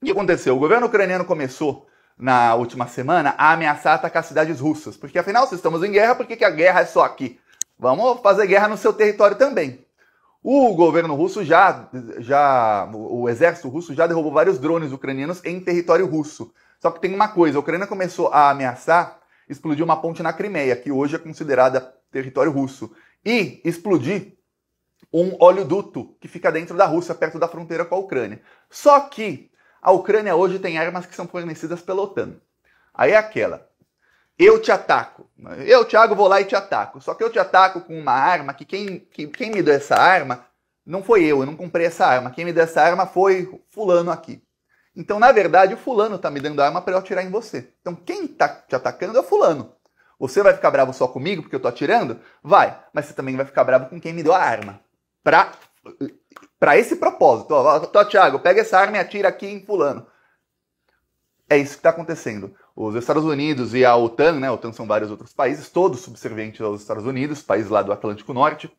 O que aconteceu? O governo ucraniano começou na última semana a ameaçar atacar cidades russas, porque afinal, se estamos em guerra, por que, a guerra é só aqui? Vamos fazer guerra no seu território também. O governo russo já, já, o exército russo já derrubou vários drones ucranianos em território russo. Só que tem uma coisa, a Ucrânia começou a ameaçar explodir uma ponte na Crimeia, que hoje é considerada território russo, e explodir um oleoduto que fica dentro da Rússia, perto da fronteira com a Ucrânia. Só que a Ucrânia hoje tem armas que são fornecidas pela OTAN. Aí é aquela. Eu te ataco. Eu, Thiago, vou lá e te ataco. Só que eu te ataco com uma arma que quem, que, quem me deu essa arma não foi eu, eu não comprei essa arma. Quem me deu essa arma foi fulano aqui. Então, na verdade, o fulano está me dando a arma para eu atirar em você. Então, quem está te atacando é o fulano. Você vai ficar bravo só comigo porque eu estou atirando? Vai. Mas você também vai ficar bravo com quem me deu a arma. Para para esse propósito. Ó, Tiago, Thiago, pega essa arma e atira aqui em fulano. É isso que está acontecendo. Os Estados Unidos e a OTAN, né? A OTAN são vários outros países, todos subservientes aos Estados Unidos, países lá do Atlântico Norte.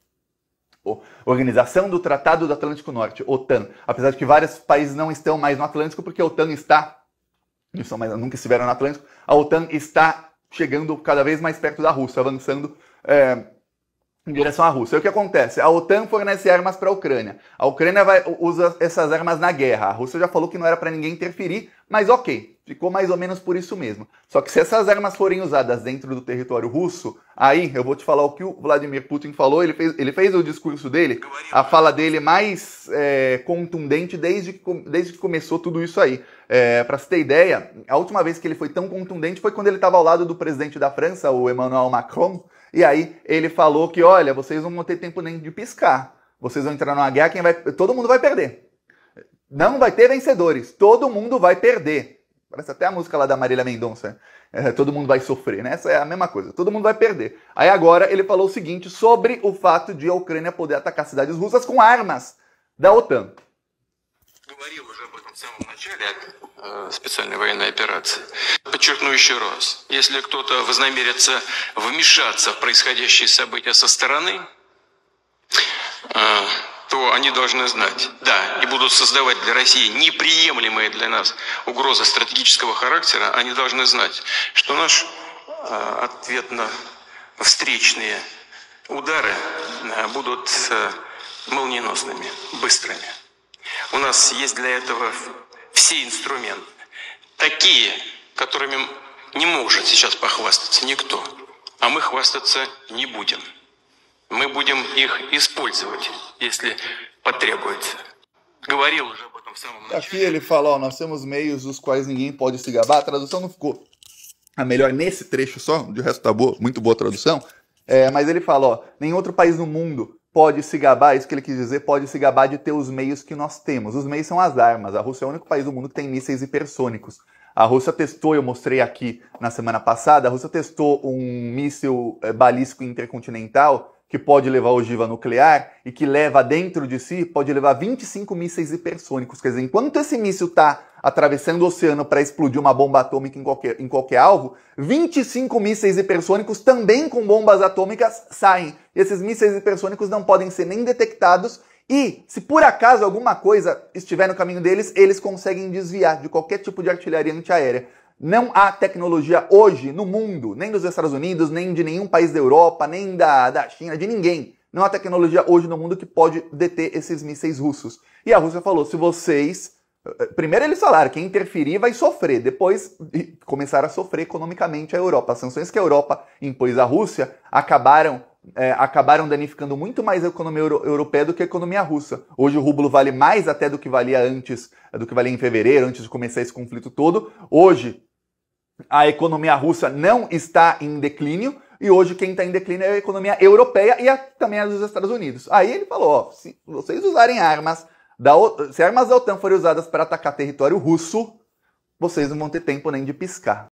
Organização do Tratado do Atlântico Norte, OTAN. Apesar de que vários países não estão mais no Atlântico, porque a OTAN está. Não estão mais, nunca estiveram no Atlântico. A OTAN está chegando cada vez mais perto da Rússia, avançando. É, em direção à Rússia. E o que acontece? A OTAN fornece armas para a Ucrânia. A Ucrânia vai, usa essas armas na guerra. A Rússia já falou que não era para ninguém interferir, mas ok. Ficou mais ou menos por isso mesmo. Só que se essas armas forem usadas dentro do território russo, aí eu vou te falar o que o Vladimir Putin falou. Ele fez, ele fez o discurso dele, a fala dele mais é, contundente desde que, desde que começou tudo isso aí. É, Para se ter ideia, a última vez que ele foi tão contundente foi quando ele estava ao lado do presidente da França, o Emmanuel Macron. E aí ele falou que, olha, vocês não vão ter tempo nem de piscar. Vocês vão entrar numa guerra, quem vai, todo mundo vai perder. Não vai ter vencedores, todo mundo vai perder. Parece até a música lá da Marília Mendonça. É, todo mundo vai sofrer, né? Essa é a mesma coisa. Todo mundo vai perder. Aí agora ele falou o seguinte sobre o fato de a Ucrânia poder atacar cidades russas com armas da OTAN. Э, специальной военной операции. Подчеркну еще раз, если кто-то вознамерится вмешаться в происходящие события со стороны, они должны знать. Да, и будут создавать для России неприемлемые для нас угрозы стратегического характера, они должны знать, что наш э, ответ на встречные удары э, будут э, молниеносными, быстрыми. У нас есть для этого все инструменты. Такие, которыми не может сейчас похвастаться никто. А мы хвастаться не будем. Мы будем их использовать, если потребуется. Говорил уже об этом в самом tá начале. Aqui ele fala, ó, nós temos meios dos quais ninguém pode se gabar. A tradução não ficou a é melhor nesse trecho só, de resto tá boa, muito boa tradução. É, mas ele fala, ó, nenhum outro país no mundo pode se gabar, isso que ele quis dizer, pode se gabar de ter os meios que nós temos. Os meios são as armas. A Rússia é o único país do mundo que tem mísseis hipersônicos. A Rússia testou, eu mostrei aqui na semana passada, a Rússia testou um míssil é, balístico intercontinental que pode levar ogiva nuclear e que leva dentro de si, pode levar 25 mísseis hipersônicos. Quer dizer, enquanto esse míssil está atravessando o oceano para explodir uma bomba atômica em qualquer, em qualquer alvo, 25 mísseis hipersônicos também com bombas atômicas saem. E esses mísseis hipersônicos não podem ser nem detectados e, se por acaso alguma coisa estiver no caminho deles, eles conseguem desviar de qualquer tipo de artilharia antiaérea. Não há tecnologia hoje no mundo, nem dos Estados Unidos, nem de nenhum país da Europa, nem da, da China, de ninguém. Não há tecnologia hoje no mundo que pode deter esses mísseis russos. E a Rússia falou: se vocês. Eh, eh, primeiro eles falaram, quem interferir vai sofrer. Depois começaram a sofrer economicamente a Europa. As sanções que a Europa impôs à Rússia acabaram é, acabaram danificando muito mais a economia euro europeia do que a economia russa. Hoje o rublo vale mais até do que valia antes, do que valia em fevereiro, antes de começar esse conflito todo. Hoje a economia russa não está em declínio, e hoje quem está em declínio é a economia europeia e a, também a dos Estados Unidos. Aí ele falou: ó, se vocês usarem armas, da, se armas da OTAN forem usadas para atacar território russo, vocês não vão ter tempo nem de piscar.